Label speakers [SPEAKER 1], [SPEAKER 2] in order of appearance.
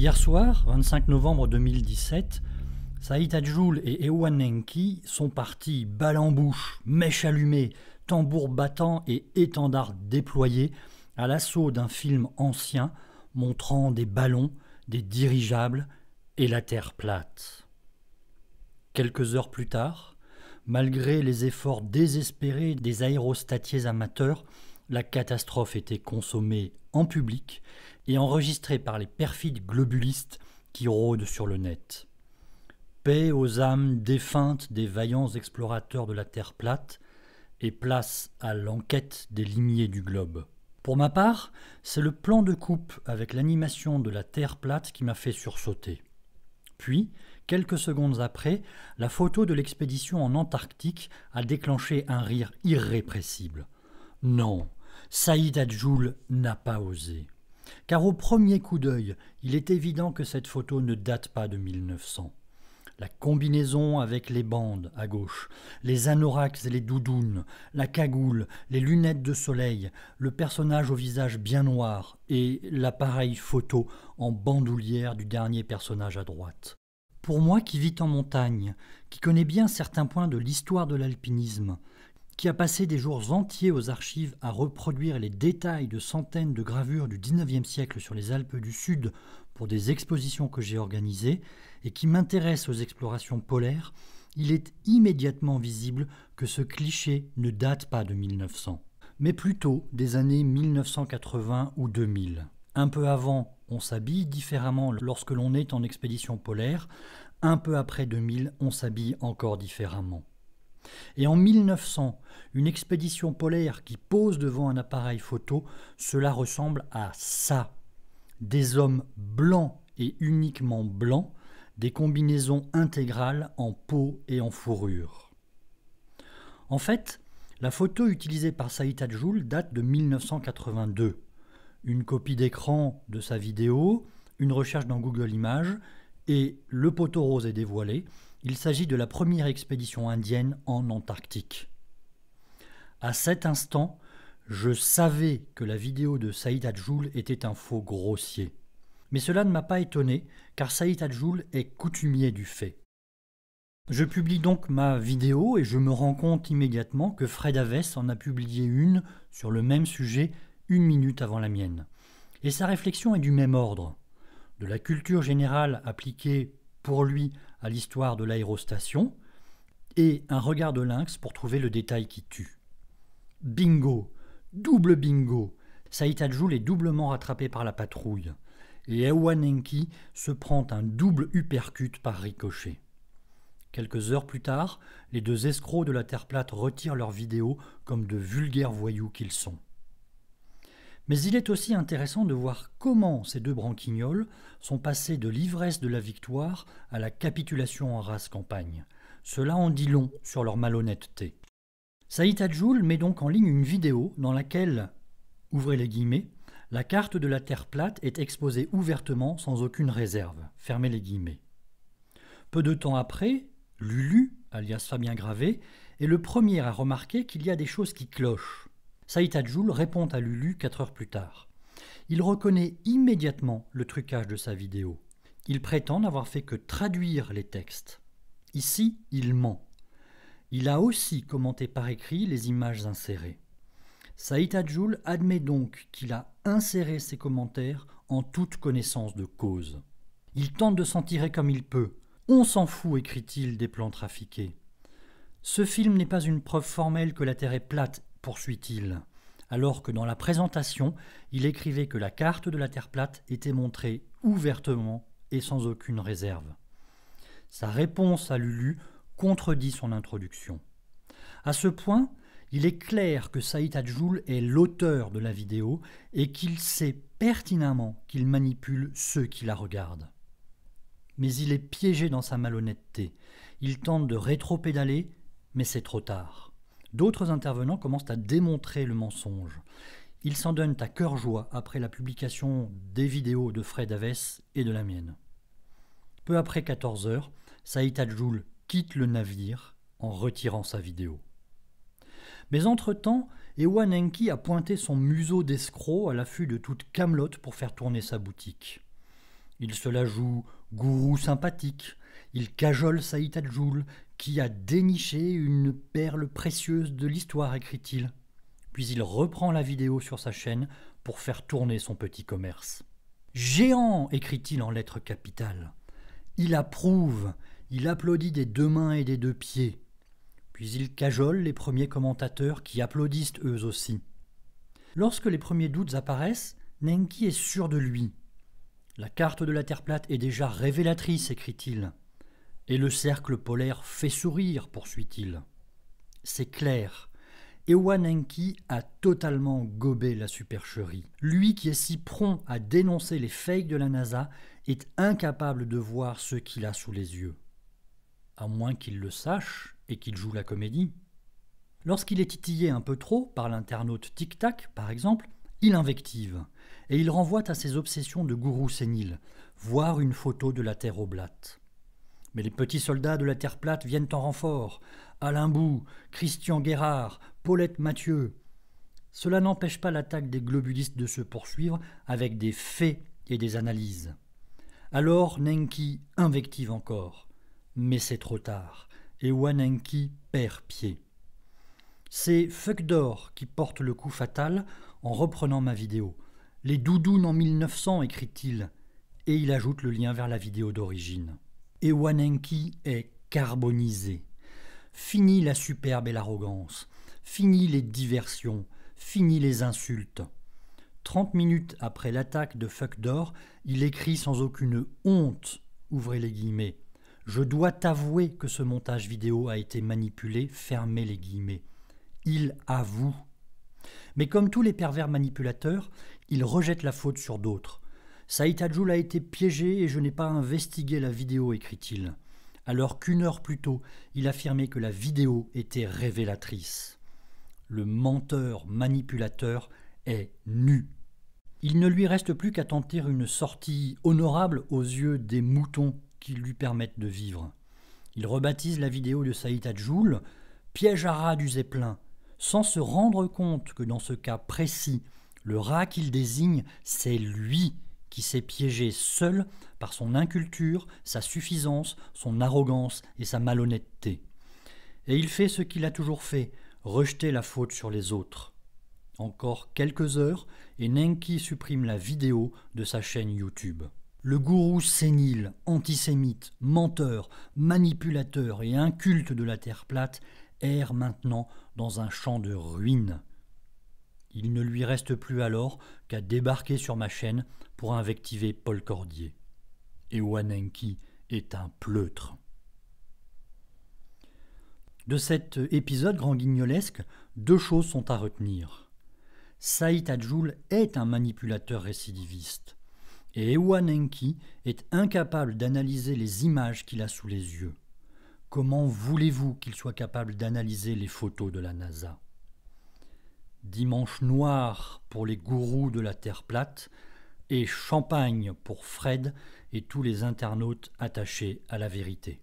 [SPEAKER 1] Hier soir, 25 novembre 2017, Saïd Adjoul et Ewan Nenki sont partis balle en bouche, mèche allumée, tambour battant et étendard déployé à l'assaut d'un film ancien montrant des ballons, des dirigeables et la terre plate. Quelques heures plus tard, malgré les efforts désespérés des aérostatiers amateurs, la catastrophe était consommée en public et enregistrée par les perfides globulistes qui rôdent sur le net. Paix aux âmes défuntes des vaillants explorateurs de la Terre plate et place à l'enquête des limiers du globe. Pour ma part, c'est le plan de coupe avec l'animation de la Terre plate qui m'a fait sursauter. Puis, quelques secondes après, la photo de l'expédition en Antarctique a déclenché un rire irrépressible. Non, Saïd Adjoul n'a pas osé. Car au premier coup d'œil, il est évident que cette photo ne date pas de 1900. La combinaison avec les bandes à gauche, les anoraks et les doudounes, la cagoule, les lunettes de soleil, le personnage au visage bien noir et l'appareil photo en bandoulière du dernier personnage à droite. Pour moi qui vis en montagne, qui connais bien certains points de l'histoire de l'alpinisme, qui a passé des jours entiers aux archives à reproduire les détails de centaines de gravures du XIXe siècle sur les Alpes du Sud pour des expositions que j'ai organisées, et qui m'intéresse aux explorations polaires, il est immédiatement visible que ce cliché ne date pas de 1900, mais plutôt des années 1980 ou 2000. Un peu avant, on s'habille différemment lorsque l'on est en expédition polaire, un peu après 2000, on s'habille encore différemment. Et en 1900, une expédition polaire qui pose devant un appareil photo, cela ressemble à ça. Des hommes blancs et uniquement blancs, des combinaisons intégrales en peau et en fourrure. En fait, la photo utilisée par Saïd Adjoul date de 1982. Une copie d'écran de sa vidéo, une recherche dans Google Images, et le poteau rose est dévoilé, il s'agit de la première expédition indienne en Antarctique. À cet instant, je savais que la vidéo de Saïd Adjoul était un faux grossier. Mais cela ne m'a pas étonné, car Saïd Adjoul est coutumier du fait. Je publie donc ma vidéo et je me rends compte immédiatement que Fred Aves en a publié une sur le même sujet une minute avant la mienne. Et sa réflexion est du même ordre. De la culture générale appliquée pour lui à l'histoire de l'aérostation, et un regard de lynx pour trouver le détail qui tue. Bingo Double bingo Saïta est doublement rattrapé par la patrouille, et Ewanenki se prend un double uppercut par ricochet. Quelques heures plus tard, les deux escrocs de la Terre plate retirent leurs vidéos comme de vulgaires voyous qu'ils sont. Mais il est aussi intéressant de voir comment ces deux branquignoles sont passés de l'ivresse de la victoire à la capitulation en race campagne. Cela en dit long sur leur malhonnêteté. Saïd Adjoul met donc en ligne une vidéo dans laquelle, ouvrez les guillemets, la carte de la Terre plate est exposée ouvertement sans aucune réserve. Fermez les guillemets. Peu de temps après, Lulu, alias Fabien Gravé, est le premier à remarquer qu'il y a des choses qui clochent. Saïd Adjoul répond à Lulu quatre heures plus tard. Il reconnaît immédiatement le trucage de sa vidéo. Il prétend n'avoir fait que traduire les textes. Ici, il ment. Il a aussi commenté par écrit les images insérées. Saïd Adjoul admet donc qu'il a inséré ses commentaires en toute connaissance de cause. Il tente de s'en tirer comme il peut. On s'en fout, écrit-il, des plans trafiqués. Ce film n'est pas une preuve formelle que la Terre est plate, poursuit-il, alors que dans la présentation, il écrivait que la carte de la Terre plate était montrée ouvertement et sans aucune réserve. Sa réponse à Lulu contredit son introduction. À ce point, il est clair que Saïd Adjoul est l'auteur de la vidéo et qu'il sait pertinemment qu'il manipule ceux qui la regardent. Mais il est piégé dans sa malhonnêteté. Il tente de rétro-pédaler, mais c'est trop tard. D'autres intervenants commencent à démontrer le mensonge. Ils s'en donnent à cœur joie après la publication des vidéos de Fred Aves et de la mienne. Peu après 14 heures, Saïd Adjoul quitte le navire en retirant sa vidéo. Mais entre-temps, Ewan Enki a pointé son museau d'escroc à l'affût de toute Camelot pour faire tourner sa boutique. Il se la joue gourou sympathique, il cajole Saïd Adjoul, qui a déniché une perle précieuse de l'histoire, écrit-il. Puis il reprend la vidéo sur sa chaîne pour faire tourner son petit commerce. Géant écrit-il en lettres capitales. Il approuve, il applaudit des deux mains et des deux pieds. Puis il cajole les premiers commentateurs qui applaudissent eux aussi. Lorsque les premiers doutes apparaissent, Nenki est sûr de lui. La carte de la Terre plate est déjà révélatrice, écrit-il. Et le cercle polaire fait sourire, poursuit-il. C'est clair. Ewanenki a totalement gobé la supercherie. Lui qui est si prompt à dénoncer les fakes de la NASA est incapable de voir ce qu'il a sous les yeux. À moins qu'il le sache et qu'il joue la comédie. Lorsqu'il est titillé un peu trop par l'internaute Tic Tac, par exemple, il invective et il renvoie à ses obsessions de gourou sénile, voir une photo de la Terre oblate. Mais les petits soldats de la Terre plate viennent en renfort. Alain Bou, Christian Guérard, Paulette Mathieu. Cela n'empêche pas l'attaque des globulistes de se poursuivre avec des faits et des analyses. Alors Nenki invective encore. Mais c'est trop tard, et Wanenki perd pied. C'est Fuckdor qui porte le coup fatal en reprenant ma vidéo. Les doudounes en 1900, écrit-il, et il ajoute le lien vers la vidéo d'origine. Wanenki est carbonisé. Fini la superbe et l'arrogance. Fini les diversions. Fini les insultes. 30 minutes après l'attaque de Fuck il écrit sans aucune honte, ouvrez les guillemets. Je dois t'avouer que ce montage vidéo a été manipulé, fermez les guillemets. Il avoue. Mais comme tous les pervers manipulateurs, il rejette la faute sur d'autres. Saïd Adjoul a été piégé et je n'ai pas investigué la vidéo, écrit-il, alors qu'une heure plus tôt, il affirmait que la vidéo était révélatrice. Le menteur manipulateur est nu. Il ne lui reste plus qu'à tenter une sortie honorable aux yeux des moutons qui lui permettent de vivre. Il rebaptise la vidéo de Saïd Adjoul Piège à rat du Zeppelin, sans se rendre compte que dans ce cas précis, le rat qu'il désigne, c'est lui qui s'est piégé seul par son inculture, sa suffisance, son arrogance et sa malhonnêteté. Et il fait ce qu'il a toujours fait, rejeter la faute sur les autres. Encore quelques heures et Nenki supprime la vidéo de sa chaîne YouTube. Le gourou sénile, antisémite, menteur, manipulateur et inculte de la Terre plate erre maintenant dans un champ de ruines. Il ne lui reste plus alors qu'à débarquer sur ma chaîne pour invectiver Paul Cordier. Et est un pleutre. De cet épisode grand guignolesque, deux choses sont à retenir. Saïd Adjoul est un manipulateur récidiviste, et Ewan est incapable d'analyser les images qu'il a sous les yeux. Comment voulez-vous qu'il soit capable d'analyser les photos de la NASA Dimanche noir pour les gourous de la Terre plate, et champagne pour Fred et tous les internautes attachés à la vérité.